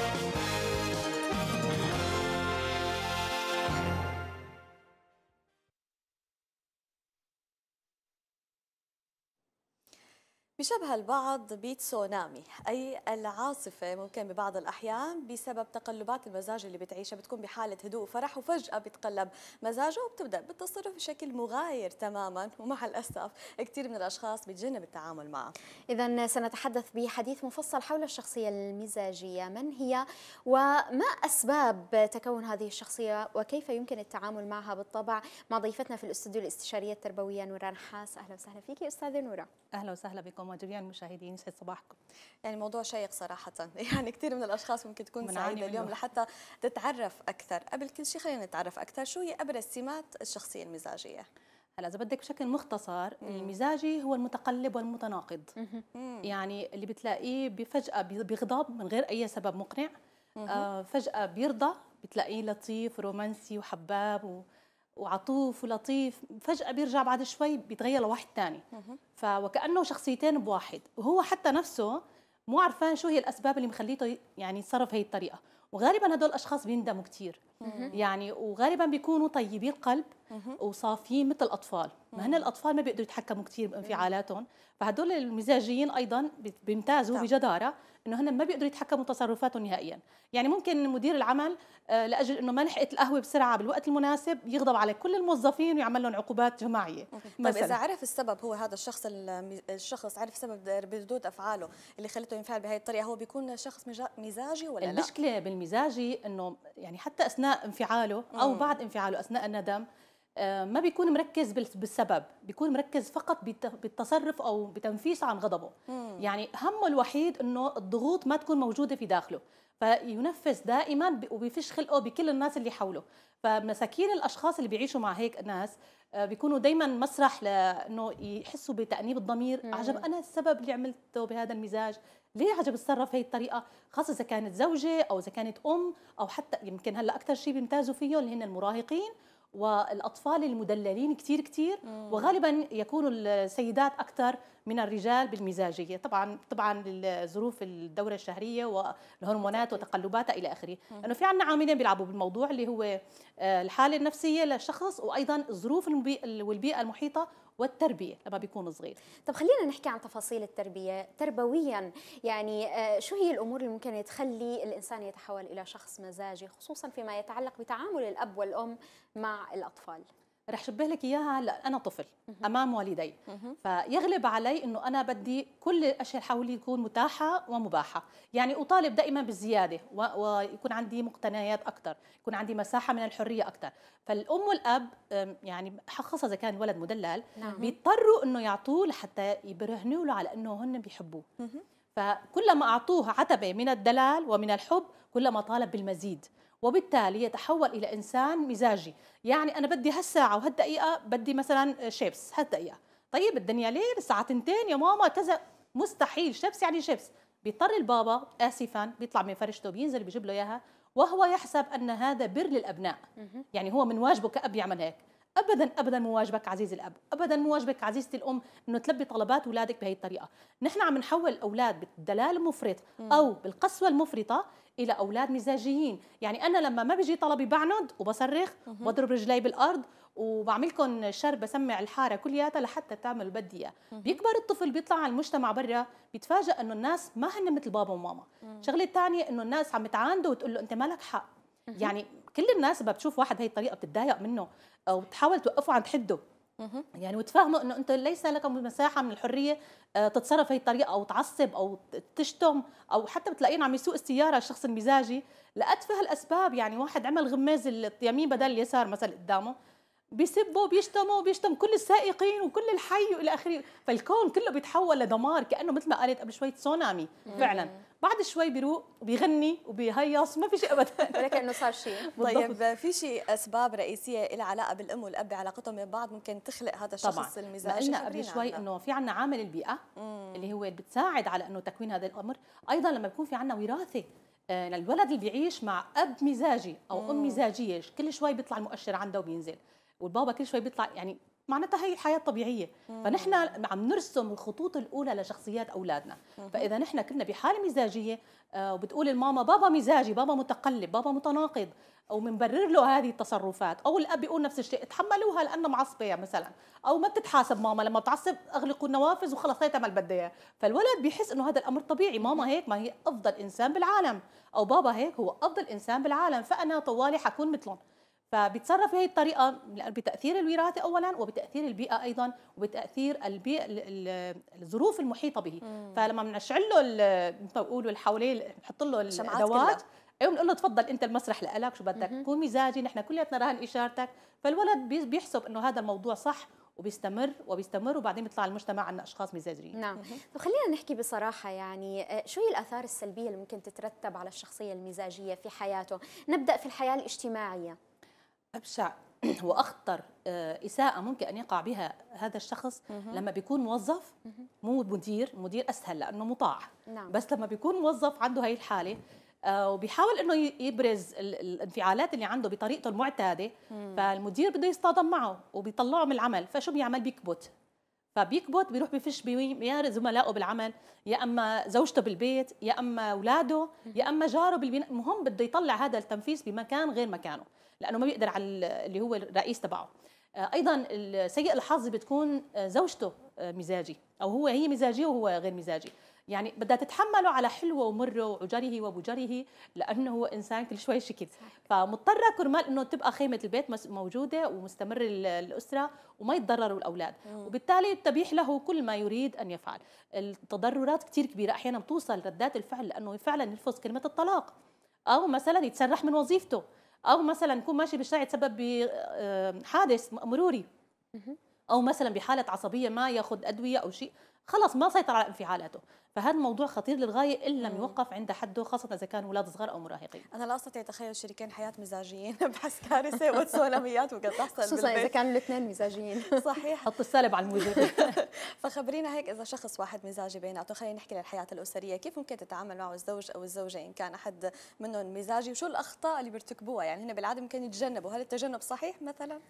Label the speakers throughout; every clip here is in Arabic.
Speaker 1: you يشبه البعض بتسونامي أي العاصفة ممكن ببعض الأحيان بسبب تقلبات المزاج اللي بتعيشها بتكون بحالة هدوء وفرح وفجأة بيتقلب مزاجه وبتبدأ بالتصرف بشكل مغاير تماما ومع الأسف كثير من الأشخاص بتجنب التعامل معه
Speaker 2: إذا سنتحدث بحديث مفصل حول الشخصية المزاجية من هي وما أسباب تكون هذه الشخصية وكيف يمكن التعامل معها بالطبع مع ضيفتنا في الاستوديو الاستشارية التربوية نوران حاس أهلا وسهلا فيك أستاذة نورا أهلا
Speaker 1: وسهلا بكم مديريا المشاهدين يسعد صباحكم يعني موضوع شيق صراحة يعني كثير من الأشخاص ممكن تكون سعيدة اليوم لحتى تتعرف أكثر قبل كل شيء خلينا نتعرف أكثر شو هي أبرز سمات الشخصية المزاجية هلا اذا بدك بشكل مختصر مم. المزاجي هو المتقلب
Speaker 3: والمتناقض مم. يعني اللي بتلاقيه بفجاه بغضب من غير اي سبب مقنع آه فجاه بيرضى بتلاقيه لطيف رومانسي وحباب وعطوف ولطيف فجأة بيرجع بعد شوي بيتغير لواحد تاني فوكأنه شخصيتين بواحد وهو حتى نفسه مو عرفان شو هي الأسباب اللي مخليته يعني يتصرف هي الطريقة وغالبا هدول الأشخاص بيندموا كثير يعني وغالبا بيكونوا طيبي القلب وصافيين مثل الاطفال ما هن الاطفال ما بيقدروا يتحكموا كثير بانفعالاتهم فهدول المزاجيين ايضا بيمتازوا بجداره انه هن ما بيقدروا يتحكموا بتصرفاتهم نهائيا يعني ممكن مدير العمل آه، لاجل انه ما لحقت القهوه بسرعه بالوقت المناسب يغضب على كل الموظفين ويعمل لهم عقوبات جماعيه طيب اذا
Speaker 1: عرف السبب هو هذا الشخص الشخص عرف سبب ردود افعاله اللي خلته ينفعل بهي الطريقه هو بيكون شخص مزاجي ولا المشكله لا
Speaker 3: المشكله بالمزاجي انه يعني حتى اثناء انفعاله او بعد انفعاله اثناء الندم آه، ما بيكون مركز بالسبب بيكون مركز فقط بالتصرف او بتنفيسه عن غضبه مم. يعني همه الوحيد انه الضغوط ما تكون موجوده في داخله فينفذ دائما وبيفش خلقه بكل الناس اللي حوله فمساكين الاشخاص اللي بيعيشوا مع هيك ناس آه، بيكونوا دائما مسرح لانه يحسوا بتانيب الضمير مم. عجب انا السبب اللي عملته بهذا المزاج ليه عجب اتصرف هي الطريقه خاصه اذا كانت زوجه او اذا كانت ام او حتى يمكن هلا اكثر شيء بيمتازوا فيه اللي هن المراهقين والاطفال المدللين كثير كثير وغالبا يكون السيدات اكثر من الرجال بالمزاجيه طبعا طبعا لظروف الدوره الشهريه والهرمونات وتقلباتها الى اخره لانه في عندنا عاملين بيلعبوا بالموضوع اللي هو آه، الحاله النفسيه للشخص وايضا الظروف والبيئه المحيطه والتربيه لما بيكون صغير طب خلينا نحكي
Speaker 2: عن تفاصيل التربيه تربويا يعني آه، شو هي الامور اللي ممكن تخلي الانسان يتحول الى شخص مزاجي خصوصا فيما يتعلق بتعامل الاب والام مع الاطفال
Speaker 3: رح شبه لك اياها هلا انا طفل امام والدي فيغلب علي انه انا بدي كل الاشياء حولي تكون متاحه ومباحه يعني اطالب دائما بالزياده ويكون عندي مقتنيات اكثر يكون عندي مساحه من الحريه اكثر فالام والاب يعني خاصه اذا كان الولد مدلل نعم. بيضطروا انه يعطوه لحتى يبرهنوا له على انه هن بيحبوه فكلما اعطوه عتبه من الدلال ومن الحب كلما طالب بالمزيد وبالتالي يتحول الى انسان مزاجي يعني انا بدي هالساعه وهالدقيقه بدي مثلا شيبس هالدقيقه طيب الدنيا ليه الساعه 2 يا ماما كذا مستحيل شيبس يعني شيبس بيضطر البابا اسفا بيطلع من فرشته بينزل بيجيب له اياها وهو يحسب ان هذا بر للابناء يعني هو من واجبه كاب يعمل هيك ابدا ابدا مو واجبك عزيز الاب ابدا مو واجبك عزيزتي الام انه تلبي طلبات اولادك بهي الطريقه نحن عم نحول الاولاد بالدلال المفرط او بالقسوه المفرطه الى اولاد مزاجيين يعني انا لما ما بيجي طلبي بعند وبصرخ وبضرب رجلي بالارض وبعملكم شر بسمع الحاره كلياتها لحتى تعمل بدي بيكبر الطفل بيطلع على المجتمع برا بيتفاجئ انه الناس ما هن مثل بابا وماما الشغله الثانيه انه الناس عم تعانده وتقول له انت مالك حق يعني كل الناس بتشوف واحد هي الطريقه بتتضايق منه بتحاول توقفه عند حده يعني وتفهموا انه انت ليس لك مساحه من الحريه آه، تتصرف هي الطريقه او تعصب او تشتم او حتى بتلاقيهم عم يسوق السياره الشخص المزاجي لاتفه الاسباب يعني واحد عمل غماز اليمين بدل اليسار مثلا قدامه بيسبوا بيشتموا بيشتم كل السائقين وكل الحي والى اخره فالكون كله بيتحول لدمار كانه مثل ما قالت قبل شوي تسونامي فعلا بعد شوي بيروق وبيغني وبيهيص ما في شيء
Speaker 1: ابدا ولكن انه صار شيء طيب في شيء اسباب رئيسيه لها علاقه بالام والاب بعلاقتهم ببعض بعض ممكن تخلق هذا الشخص المزاج قلنا قبل شوي انه في عندنا عامل البيئه
Speaker 3: مم. اللي هو بتساعد على انه تكوين هذا الامر ايضا لما بيكون في عندنا وراثه الولد آه، اللي بيعيش مع اب مزاجي او ام مزاجيه كل شوي بيطلع المؤشر عنده وبينزل والبابا كل شوي بيطلع يعني معناتها هي الحياة طبيعيه فنحن عم نرسم الخطوط الاولى لشخصيات اولادنا فاذا نحن كنا بحاله مزاجيه آه، وبتقول الماما بابا مزاجي بابا متقلب بابا متناقض او منبرر له هذه التصرفات او الاب بيقول نفس الشيء تحملوها لانه معصبه مثلا او ما بتتحاسب ماما لما بتعصب اغلقوا النوافذ وخلص هي تعمل بدها اياه فالولد بيحس انه هذا الامر طبيعي ماما هيك ما هي افضل انسان بالعالم او بابا هيك هو افضل انسان بالعالم فانا طوالي حكون مثلهم فبيتصرف بهي الطريقة بتأثير الوراثة أولا وبتأثير البيئة أيضا وبتأثير البيئة الظروف المحيطة به مم. فلما بنشعل له بقولوا اللي حواليه بنحط له الأدوات ايوه بنقول له تفضل انت المسرح لك شو بدك كون مزاجي نحن كلياتنا راهن اشارتك فالولد بيحسب انه هذا الموضوع صح وبيستمر وبيستمر وبعدين بيطلع المجتمع عنا اشخاص مزاجرين
Speaker 2: نعم طب خلينا نحكي بصراحه يعني آه، شو هي الاثار السلبيه اللي ممكن تترتب على الشخصيه
Speaker 3: المزاجيه في حياته نبدا في الحياه الاجتماعيه أبشع وأخطر آه، إساءة ممكن أن يقع بها هذا الشخص لما بيكون موظف مو مدير مدير أسهل لأنه مطاع نعم. بس لما بيكون موظف عنده هاي الحالة آه، وبيحاول انه يبرز الانفعالات اللي عنده بطريقته المعتاده فالمدير بده يصطدم معه وبيطلعه من العمل فشو بيعمل بيكبت فبيكبت بيروح بفش يا زملائه بالعمل يا اما زوجته بالبيت يا اما اولاده يا اما جاره بالبناء المهم بده يطلع هذا التنفيس بمكان غير مكانه لانه ما بيقدر على اللي هو الرئيس تبعه آه، ايضا سيء الحظ بتكون آه، زوجته آه، مزاجي او هو هي مزاجيه وهو غير مزاجي يعني بدها تتحمله على حلوه ومره وعجره وبجره لانه هو انسان كل شوي شكل فمضطره كرمال انه تبقى خيمه البيت موجوده ومستمر الاسره وما يتضرروا الاولاد وبالتالي تبيح له كل ما يريد ان يفعل التضررات كثير كبيره احيانا بتوصل ردات الفعل لانه فعلا يلفظ كلمه الطلاق او مثلا يتسرح من وظيفته او مثلا يكون ماشي بالشارع تسبب بحادث آه، مروري او مثلا بحاله عصبيه ما ياخذ ادويه او شيء خلص ما سيطر على انفعالاته فهذا الموضوع خطير للغايه ان لم يوقف عند حده خاصه اذا كانوا اولاد صغار او مراهقين
Speaker 1: انا لا استطيع اتخيل شريكين حياه مزاجيين بحس كارثه وتسولميات وقد تحصل خصوصا اذا
Speaker 3: كانوا الاثنين مزاجيين صحيح حط السالب على الموجب
Speaker 1: فخبرينا هيك اذا شخص واحد مزاجي بيناتهم خلينا نحكي للحياه الاسريه كيف ممكن تتعامل معه الزوج او الزوجه ان كان احد منهم مزاجي وشو الاخطاء اللي بيرتكبوها يعني هنا بالعاده ممكن يتجنبوا هل التجنب صحيح مثلا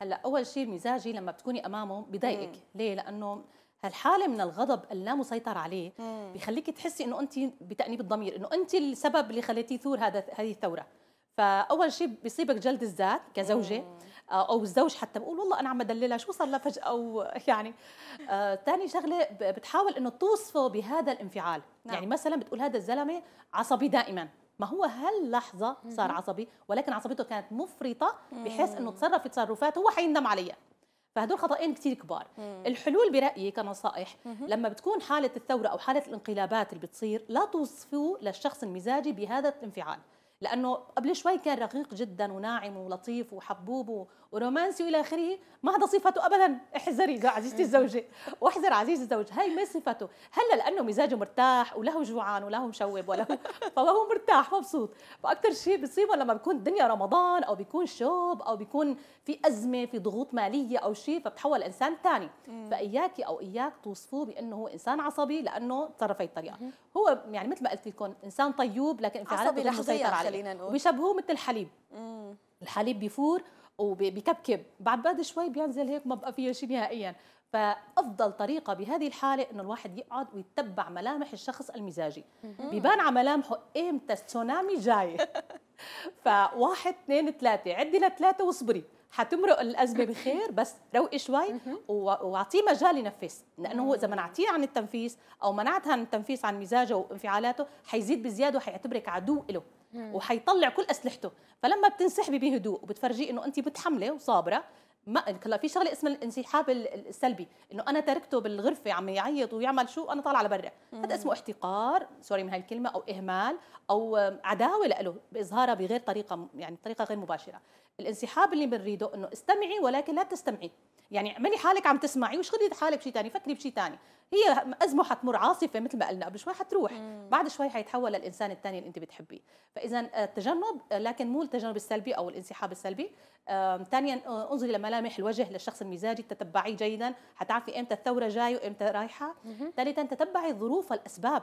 Speaker 1: هلا اول شيء المزاجي لما بتكوني امامه بضايقك ليه لانه هالحاله من الغضب
Speaker 3: اللامسيطر عليه بخليك تحسي انه انت بتانيب الضمير انه انت السبب اللي خليتيه يثور هذا هذه الثوره فاول شيء بيصيبك جلد الذات كزوجه آه، او الزوج حتى بقول والله انا عم بدللها شو صار لها فجاه او يعني آه، ثاني آه شغله بتحاول انه توصفه بهذا الانفعال نعم. يعني مثلا بتقول هذا الزلمه عصبي دائما ما هو هاللحظة صار عصبي ولكن عصبيته كانت مفرطة بحيث انه تصرف في تصرفات هو حيندم عليها فهدول خطأين كتير كبار مم. الحلول برأيي كنصائح مم. لما بتكون حالة الثورة أو حالة الانقلابات اللي بتصير لا توصفوا للشخص المزاجي بهذا الانفعال لانه قبل شوي كان رقيق جدا وناعم ولطيف وحبوب ورومانسي والى اخره ما هذا صفته ابدا احذري عزيزتي الزوجه واحذر عزيز الزوج هاي ما صفته هلا لانه مزاجه مرتاح وله جوعان وله مشوب وله فهو مرتاح مبسوط فاكثر شيء بيصيبه لما بيكون الدنيا رمضان او بيكون شوب او بيكون في ازمه في ضغوط ماليه او شيء فبتحول انسان ثاني فاياكي او اياك توصفوه بانه هو انسان عصبي لانه تصرف هي الطريقه هو يعني مثل ما قلت لكم انسان طيوب لكن انفعالاته مسيطر عليه خلينا نقول مثل الحليب الحليب بيفور وبكبكب بعد بعد شوي بينزل هيك ما بقى فيه شيء نهائيا فافضل طريقه بهذه الحاله انه الواحد يقعد ويتبع ملامح الشخص المزاجي بيبان على ملامحه امتى التسونامي جاي فواحد اثنين ثلاثه عدي لثلاثه واصبري حتمرق الازمه بخير بس روقي شوي واعطيه مجال ينفس لانه اذا منعتيه عن التنفيس او منعتها عن التنفيس عن مزاجه وانفعالاته حيزيد بزياده وحيعتبرك عدو له وحيطلع كل اسلحته فلما بتنسحبي بهدوء وبتفرجيه انه انت متحمله وصابره ما هلا في شغله اسمها الانسحاب السلبي انه انا تركته بالغرفه عم يعيط ويعمل شو انا طالعه لبرا هذا اسمه احتقار سوري من هاي الكلمه او اهمال او عداوه له باظهارها بغير طريقه يعني بطريقه غير مباشره الانسحاب اللي بنريده انه استمعي ولكن لا تستمعي يعني اعملي حالك عم تسمعي وشغلي حالك بشيء ثاني فكري بشيء ثاني هي ازمه حتمر عاصفه مثل ما قلنا قبل شوي حتروح مم. بعد شوي حيتحول للانسان الثاني اللي انت بتحبيه فاذا آه، التجنب آه، لكن مو التجنب السلبي او الانسحاب السلبي ثانيا آه، انظري لملامح الوجه للشخص المزاجي تتبعيه جيدا حتعرفي امتى الثوره جاي وامتى رايحه ثالثا تتبعي الظروف والاسباب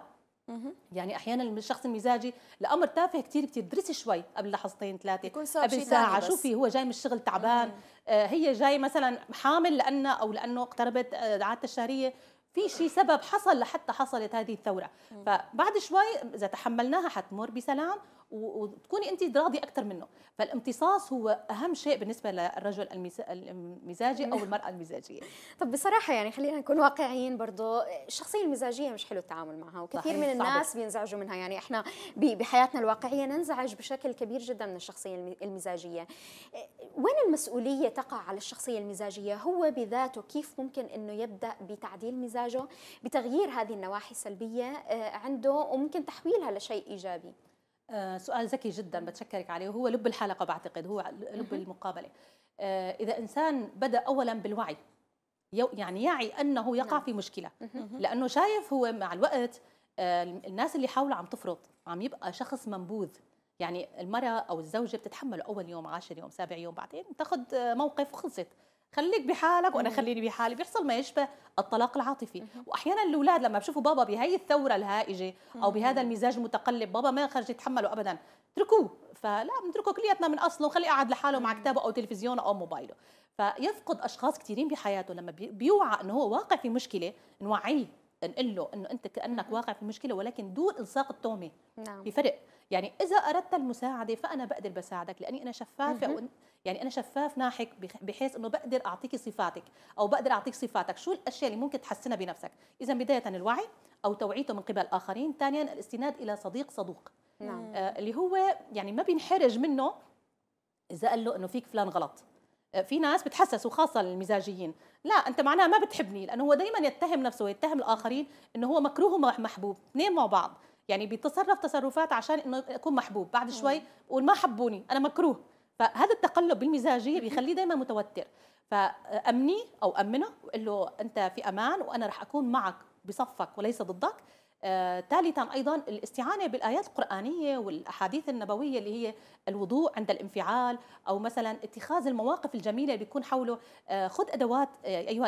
Speaker 3: يعني احيانا الشخص المزاجي الامر تافه كثير كثير درسي شوي قبل لحظتين ثلاثه قبل ساعه شوفي هو جاي من الشغل تعبان آه هي جاي مثلا حامل لانه او لانه اقتربت آه، عادة الشهريه في شيء سبب حصل لحتى حصلت هذه الثوره فبعد شوي اذا تحملناها حتمر بسلام وتكوني انت راضي اكثر منه فالامتصاص هو اهم شيء بالنسبه للرجل المزاجي او المراه المزاجيه
Speaker 2: طب بصراحه يعني خلينا نكون واقعيين برضه الشخصيه المزاجيه مش حلو التعامل معها وكثير من الناس صعبة. بينزعجوا منها يعني احنا بحياتنا الواقعيه ننزعج بشكل كبير جدا من الشخصيه المزاجيه وين المسؤولية تقع على الشخصية المزاجية هو بذاته كيف ممكن أنه يبدأ بتعديل مزاجه بتغيير هذه النواحي السلبية آه، عنده وممكن تحويلها لشيء إيجابي
Speaker 3: آه، سؤال ذكي جدا بتشكرك عليه وهو لب الحلقة بعتقد هو لب المقابلة آه، إذا إنسان بدأ أولا بالوعي يعني يعي أنه يقع نعم. في مشكلة لأنه شايف هو مع الوقت الناس اللي حوله عم تفرط عم يبقى شخص منبوذ يعني المرأة أو الزوجة بتتحمل أول يوم عاشر يوم سابع يوم بعدين تاخذ آه، موقف وخلصت خليك بحالك وانا خليني بحالي بيحصل ما يشبه الطلاق العاطفي واحيانا الاولاد لما بشوفوا بابا بهي الثوره الهائجه او بهذا المزاج المتقلب بابا ما خرج يتحمله ابدا اتركوه فلا بنتركه كلياتنا من اصله وخليه قاعد لحاله مع كتابه او تلفزيونه او موبايله فيفقد اشخاص كثيرين بحياته لما بيوعى انه هو واقع في مشكله نوعيه نقول له انه انت كانك نعم. واقع في مشكله ولكن دون الصاق التهمه نعم في فرق يعني اذا اردت المساعده فانا بقدر بساعدك لاني انا شفافه يعني انا شفاف ناحك بحيث انه بقدر اعطيك صفاتك او بقدر اعطيك صفاتك شو الاشياء اللي ممكن تحسنها بنفسك اذا بدايه الوعي او توعيته من قبل الاخرين ثانيا الاستناد الى صديق صدوق نعم. آه اللي هو يعني ما بينحرج منه اذا قال له انه فيك فلان غلط في ناس بتحسسوا خاصه المزاجيين لا انت معناها ما بتحبني لانه هو دائما يتهم نفسه ويتهم الاخرين انه هو مكروه ومحبوب اثنين مع بعض يعني بيتصرف تصرفات عشان انه اكون محبوب بعد شوي بقول ما حبوني انا مكروه فهذا التقلب بالمزاجيه بيخليه دائما متوتر فامني او امنه وقول له انت في امان وانا راح اكون معك بصفك وليس ضدك ثالثا آه، ايضا الاستعانه بالايات القرانيه والاحاديث النبويه اللي هي الوضوء عند الانفعال او مثلا اتخاذ المواقف الجميله اللي بيكون حوله آه، خذ ادوات آه، ايها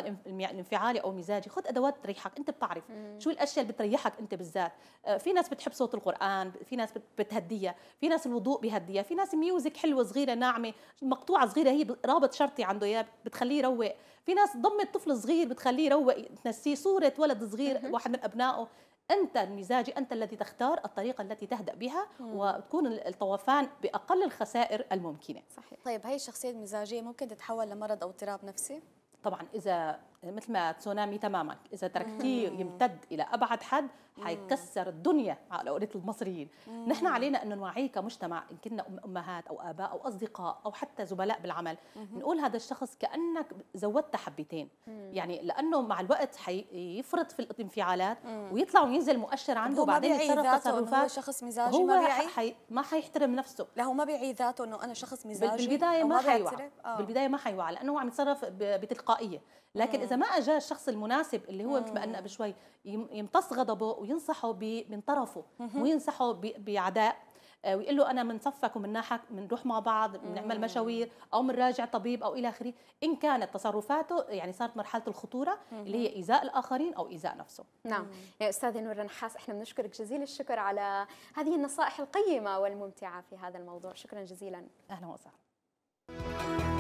Speaker 3: الانفعالي او مزاجي خذ ادوات تريحك انت بتعرف مم. شو الاشياء اللي بتريحك انت بالذات في ناس بتحب صوت القران في ناس بتهديها في ناس الوضوء بهديها في ناس ميوزك حلوه صغيره ناعمه مقطوعه صغيره هي رابط شرطي عنده اياه بتخليه يروق في ناس ضمت طفل صغير بتخليه يروق تنسيه صوره ولد صغير مم. واحد من ابنائه انت المزاجي انت الذي تختار الطريقه التي تهدا بها وتكون الطوفان باقل الخسائر الممكنه صحيح
Speaker 1: طيب هي الشخصيه المزاجيه ممكن تتحول لمرض او اضطراب نفسي
Speaker 3: طبعا اذا مثل ما تسونامي تماما اذا تركتيه يمتد الى ابعد حد حيكسر الدنيا على قولة المصريين نحن علينا انه نوعيه كمجتمع ان كنا امهات او اباء او اصدقاء او حتى زملاء بالعمل نقول هذا الشخص كانك زودت حبتين يعني لانه مع الوقت حيفرط في الانفعالات ويطلع وينزل مؤشر عنده وبعدين يتصرف تصرفات هو شخص مزاجي هو ما حي... ما حيحترم نفسه لا هو ما بيعي ذاته انه انا شخص مزاجي بالبدايه ما حيوعى آه. بالبدايه ما حيوعى لانه هو عم يتصرف بتلقائيه لكن اذا اذا ما اجى الشخص المناسب اللي هو مثل ما قلنا قبل آه. شوي يمتص غضبه وينصحه من طرفه وينصحه بعداء آه، ويقول له انا من صفك ومن ناحك بنروح مع بعض بنعمل مشاوير او بنراجع طبيب او الى اخره ان كانت تصرفاته يعني صارت مرحله الخطوره اللي هي ايذاء الاخرين او ايذاء نفسه نعم
Speaker 2: يا استاذه نور نحاس احنا بنشكرك جزيل الشكر على هذه النصائح القيمه والممتعه في هذا الموضوع شكرا جزيلا اهلا وسهلا